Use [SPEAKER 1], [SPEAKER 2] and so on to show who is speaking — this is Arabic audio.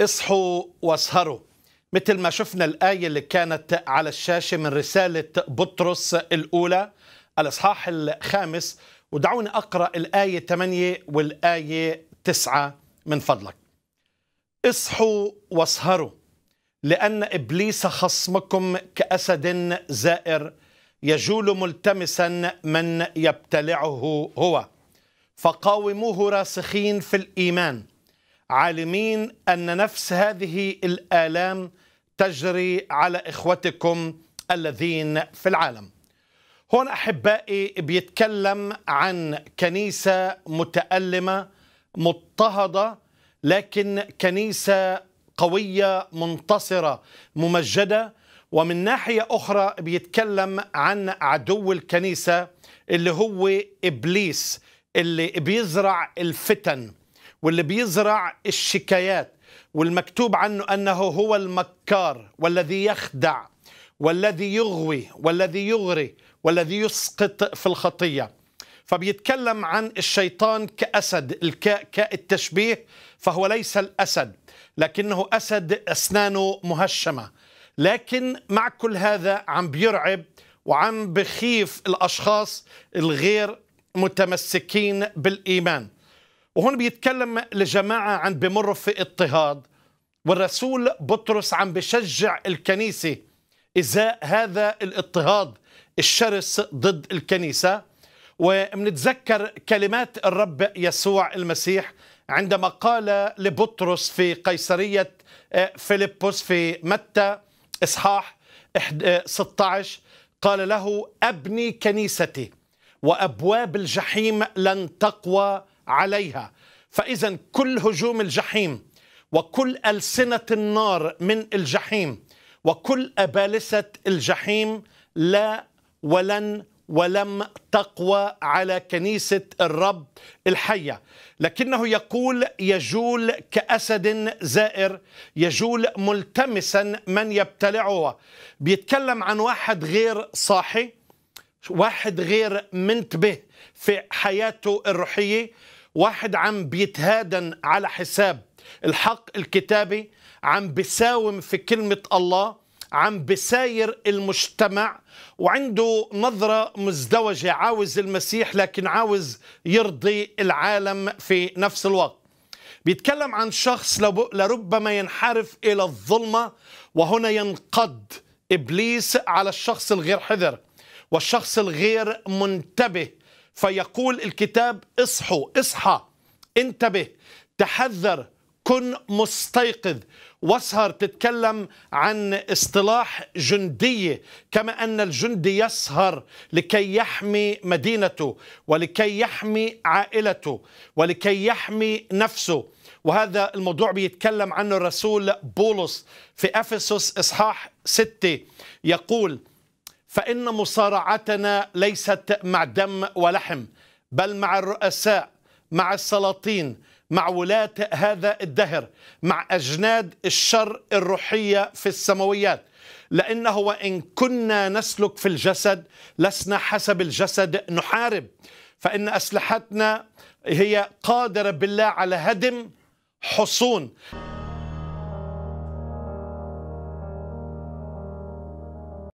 [SPEAKER 1] اصحوا واسهروا مثل ما شفنا الآية اللي كانت على الشاشة من رسالة بطرس الأولى الإصحاح الخامس ودعوني أقرأ الآية 8 والآية 9 من فضلك اصحوا واسهروا لأن إبليس خصمكم كأسد زائر يجول ملتمسا من يبتلعه هو فقاوموه راسخين في الإيمان عالمين أن نفس هذه الآلام تجري على إخوتكم الذين في العالم هون أحبائي بيتكلم عن كنيسة متألمة مضطهدة لكن كنيسة قوية منتصرة ممجدة ومن ناحية أخرى بيتكلم عن عدو الكنيسة اللي هو إبليس اللي بيزرع الفتن واللي بيزرع الشكايات والمكتوب عنه انه هو المكار والذي يخدع والذي يغوي والذي يغري والذي يسقط في الخطيه فبيتكلم عن الشيطان كاسد الكاء كاء التشبيه فهو ليس الاسد لكنه اسد اسنانه مهشمه لكن مع كل هذا عم بيرعب وعم بخيف الاشخاص الغير متمسكين بالايمان وهون بيتكلم لجماعة عم بمروا في اضطهاد والرسول بطرس عم بشجع الكنيسة إزاء هذا الاضطهاد الشرس ضد الكنيسة ومنتذكر كلمات الرب يسوع المسيح عندما قال لبطرس في قيصرية آه، فيلبس في متى إصحاح 16 آه، قال له أبني كنيستي وأبواب الجحيم لن تقوى عليها فإذا كل هجوم الجحيم وكل ألسنة النار من الجحيم وكل أبالسة الجحيم لا ولن ولم تقوى على كنيسة الرب الحية لكنه يقول يجول كأسد زائر يجول ملتمسا من يبتلعه بيتكلم عن واحد غير صاحي واحد غير منتبه في حياته الروحية واحد عم بيتهادن على حساب الحق الكتابي عم بساوم في كلمة الله عم بساير المجتمع وعنده نظرة مزدوجة عاوز المسيح لكن عاوز يرضي العالم في نفس الوقت بيتكلم عن شخص لربما ينحرف إلى الظلمة وهنا ينقض إبليس على الشخص الغير حذر والشخص الغير منتبه فيقول الكتاب اصحوا اصحى انتبه تحذر كن مستيقظ واسهر تتكلم عن اصطلاح جندية كما أن الجندي يسهر لكي يحمي مدينته ولكي يحمي عائلته ولكي يحمي نفسه وهذا الموضوع بيتكلم عنه الرسول بولس في أفسس إصحاح 6 يقول فإن مصارعتنا ليست مع دم ولحم بل مع الرؤساء مع السلاطين مع ولاة هذا الدهر مع أجناد الشر الروحية في السماويات لأنه وإن كنا نسلك في الجسد لسنا حسب الجسد نحارب فإن أسلحتنا هي قادرة بالله على هدم حصون